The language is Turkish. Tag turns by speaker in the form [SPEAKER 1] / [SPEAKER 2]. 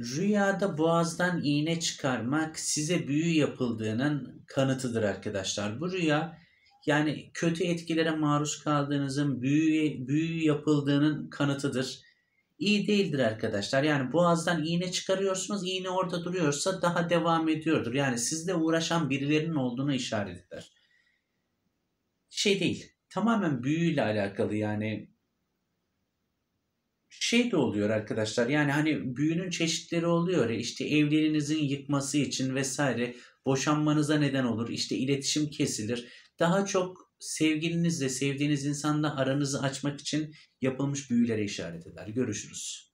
[SPEAKER 1] Rüyada boğazdan iğne çıkarmak size büyü yapıldığının kanıtıdır arkadaşlar. Bu rüya yani kötü etkilere maruz kaldığınızın büyü, büyü yapıldığının kanıtıdır. İyi değildir arkadaşlar. Yani boğazdan iğne çıkarıyorsunuz. iğne orada duruyorsa daha devam ediyordur. Yani sizle uğraşan birilerinin olduğunu işaret eder. Şey değil. Tamamen büyüyle alakalı yani şey de oluyor arkadaşlar yani hani büyünün çeşitleri oluyor ya işte evliliğinizin yıkması için vesaire boşanmanıza neden olur işte iletişim kesilir daha çok sevgilinizle sevdiğiniz insanla aranızı açmak için yapılmış büyülere işaret eder görüşürüz.